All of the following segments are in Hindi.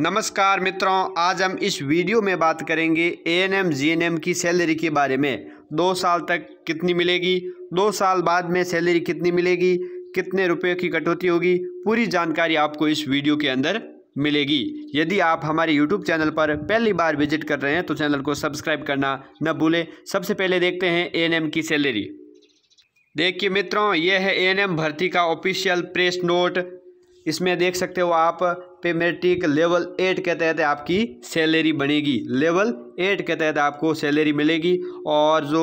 नमस्कार मित्रों आज हम इस वीडियो में बात करेंगे A N M G N M की सैलरी के बारे में दो साल तक कितनी मिलेगी दो साल बाद में सैलरी कितनी मिलेगी कितने रुपए की कटौती होगी पूरी जानकारी आपको इस वीडियो के अंदर मिलेगी यदि आप हमारे YouTube चैनल पर पहली बार विजिट कर रहे हैं तो चैनल को सब्सक्राइब करना न भूलें सबसे पहले देखते हैं ए एन एम की सैलरी देखिए मित्रों यह है ए एन एम भर्ती का ऑफिशियल प्रेस नोट इसमें देख सकते हो आप पे मेट्रिक लेवल एट के तहत आपकी सैलरी बनेगी लेवल एट के तहत आपको सैलरी मिलेगी और जो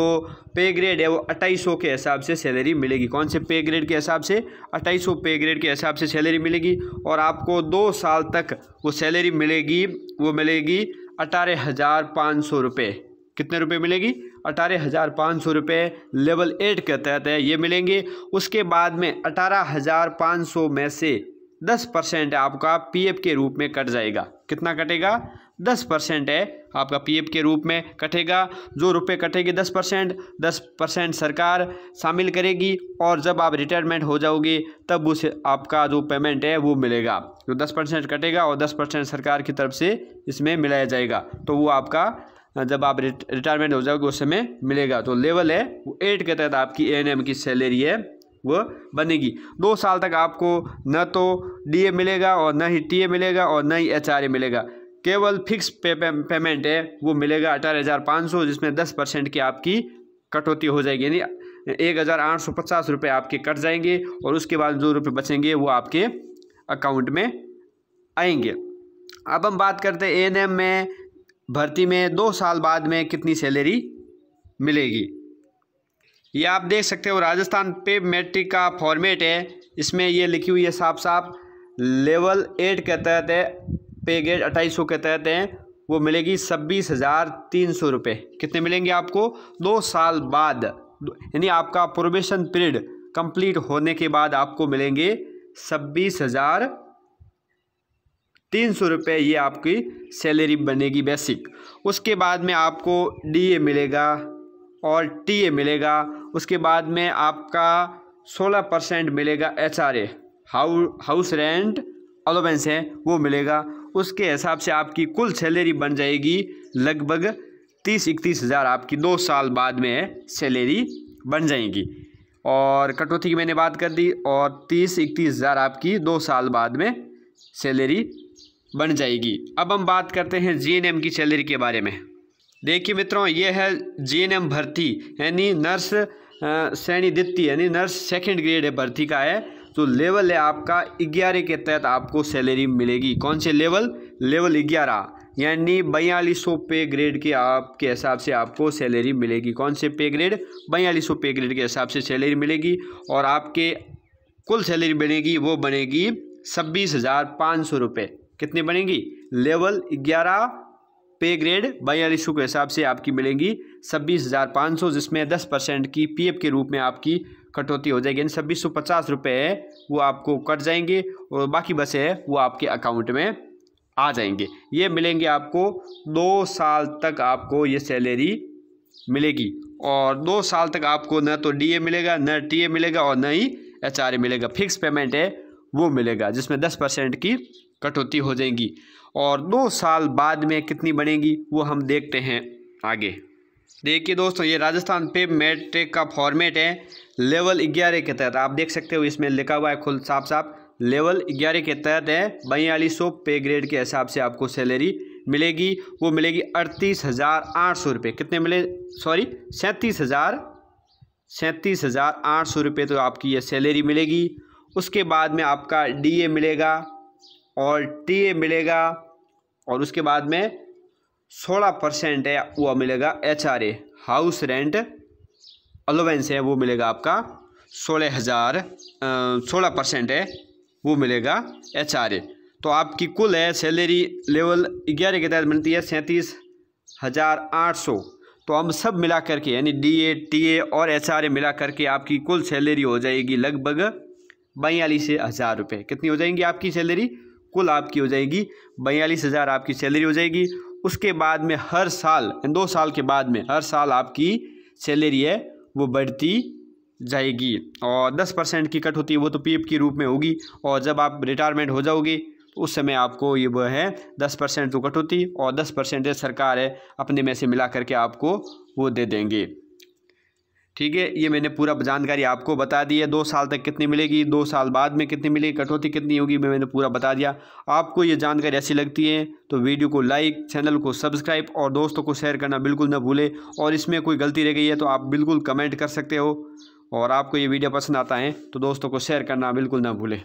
पे ग्रेड है वो अट्ठाईस सौ के हिसाब से सैलरी मिलेगी कौन से पे ग्रेड के हिसाब से अट्ठाईस सौ पे ग्रेड के हिसाब से सैलरी मिलेगी और आपको दो साल तक वो सैलरी मिलेगी वो मिलेगी अठारह हज़ार पाँच सौ रुपये कितने रुपए मिलेगी अठारह हज़ार पाँच सौ रुपये लेवल एट के तहत है ये मिलेंगे उसके बाद में अठारह हज़ार पाँच सौ में से दस परसेंट आपका पीएफ के रूप में कट जाएगा कितना कटेगा दस परसेंट है आपका पीएफ के रूप में कटेगा जो रुपए कटेंगे दस परसेंट दस परसेंट सरकार शामिल करेगी और जब आप रिटायरमेंट हो जाओगे तब उसे आपका जो पेमेंट है वो मिलेगा जो दस परसेंट कटेगा और दस परसेंट सरकार की तरफ से इसमें मिलाया जाएगा तो वो आपका जब आप रिटायरमेंट हो जाओगे उस समय मिलेगा तो लेवल है वो एट के तहत आपकी ए की सैलरी है वह बनेगी दो साल तक आपको न तो डी मिलेगा और न ही टी मिलेगा और न ही एच मिलेगा केवल फिक्स पे, पे, पेमेंट है वो मिलेगा अठारह हज़ार पाँच सौ जिसमें दस परसेंट की आपकी कटौती हो जाएगी यानी एक हज़ार आठ सौ पचास रुपये आपके कट जाएंगे और उसके बाद जो रुपये बचेंगे वो आपके अकाउंट में आएंगे अब हम बात करते हैं एन में भर्ती में दो साल बाद में कितनी सैलरी मिलेगी ये आप देख सकते हो राजस्थान पे मैट्रिक का फॉर्मेट है इसमें ये लिखी हुई है साफ साफ लेवल एट के तहत है पे गेट अट्ठाईस के तहत है वो मिलेगी छब्बीस हज़ार तीन सौ रुपये कितने मिलेंगे आपको दो साल बाद यानी आपका प्रोबेशन पीरियड कंप्लीट होने के बाद आपको मिलेंगे छब्बीस हज़ार तीन सौ रुपये ये आपकी सैलरी बनेगी बेसिक उसके बाद में आपको डीए मिलेगा और टीए मिलेगा उसके बाद में आपका सोलह परसेंट मिलेगा H R A house rent allowance है वो मिलेगा उसके हिसाब से आपकी कुल सैलरी बन जाएगी लगभग तीस इकतीस हज़ार आपकी दो साल बाद में सैलरी बन जाएगी और कटौती की मैंने बात कर दी और तीस इकतीस हज़ार आपकी दो साल बाद में सैलरी बन जाएगी अब हम बात करते हैं जीएनएम की सैलरी के बारे में देखिए मित्रों ये है जे भर्ती यानी नर्स श्रेणी द्वितीय यानी नर्स सेकंड ग्रेड है भर्ती का है तो लेवल है आपका ग्यारह के तहत आपको सैलरी मिलेगी कौन से लेवल लेवल ग्यारह यानी बयालीस सौ पे ग्रेड के आपके हिसाब से आपको सैलरी मिलेगी कौन से पे ग्रेड बयालीस सौ पे ग्रेड के हिसाब से सैलरी मिलेगी और आपके कुल सैलरी बनेगी वो बनेगी छब्बीस हज़ार पाँच सौ रुपये कितनी बनेगी लेवल ग्यारह पे ग्रेड बाइनरी इशू के हिसाब से आपकी मिलेंगी छब्बीस हज़ार पाँच सौ जिसमें दस परसेंट की पीएफ के रूप में आपकी कटौती हो जाएगी यानी छब्बीस सौ पचास रुपये है वो आपको कट जाएंगे और बाकी बसे है वो आपके अकाउंट में आ जाएंगे ये मिलेंगे आपको दो साल तक आपको ये सैलरी मिलेगी और दो साल तक आपको न तो ए मिलेगा न ए मिलेगा और न ही ए मिलेगा फिक्स पेमेंट है वो मिलेगा जिसमें दस परसेंट की कटौती हो जाएगी और दो साल बाद में कितनी बनेगी वो हम देखते हैं आगे देखिए दोस्तों ये राजस्थान पे मैट्रिक e का फॉर्मेट है लेवल ग्यारह के तहत आप देख सकते हो इसमें लिखा हुआ है खुल साफ साफ लेवल ग्यारह के तहत है बयालीस सौ पे ग्रेड के हिसाब से आपको सैलरी मिलेगी वो मिलेगी अड़तीस हज़ार आठ सौ रुपये कितने मिले सॉरी सैंतीस हज़ार सैंतीस हज़ार आठ सौ रुपये तो आपकी ये सैलरी मिलेगी उसके बाद में आपका डीए मिलेगा और टी ए मिलेगा और उसके बाद में सोलह परसेंट है वह मिलेगा H R A house rent allowance है वो मिलेगा आपका सोलह हज़ार सोलह परसेंट है वो मिलेगा एच आर ए तो आपकी कुल है सैलरी लेवल ग्यारह के तहत मिलती है सैंतीस हज़ार आठ सौ तो हम सब मिला करके यानी डी ए टी ए और एच आर ए मिला करके आपकी कुल सैलरी हो जाएगी लगभग बयालीस हज़ार रुपये कितनी हो जाएंगी आपकी सैलरी कुल आपकी हो जाएगी बयालीस हज़ार आपकी सैलरी हो जाएगी उसके बाद में हर साल दो साल के बाद में हर साल आपकी सैलरी है वो बढ़ती जाएगी और दस परसेंट की कट होती है वो तो पीएफ के रूप में होगी और जब आप रिटायरमेंट हो जाओगे तो उस समय आपको ये वो है दस परसेंट तो कट होती और दस परसेंट सरकार है अपने में से मिला करके आपको वो दे देंगे ठीक है ये मैंने पूरा जानकारी आपको बता दी है दो साल तक कितनी मिलेगी दो साल बाद में कितनी मिलेगी कटौती कितनी होगी मैं मैंने पूरा बता दिया आपको ये जानकारी ऐसी लगती है तो वीडियो को लाइक चैनल को सब्सक्राइब और दोस्तों को शेयर करना बिल्कुल ना भूलें और इसमें कोई गलती रह गई है तो आप बिल्कुल कमेंट कर सकते हो और आपको ये वीडियो पसंद आता है तो दोस्तों को शेयर करना बिल्कुल ना भूलें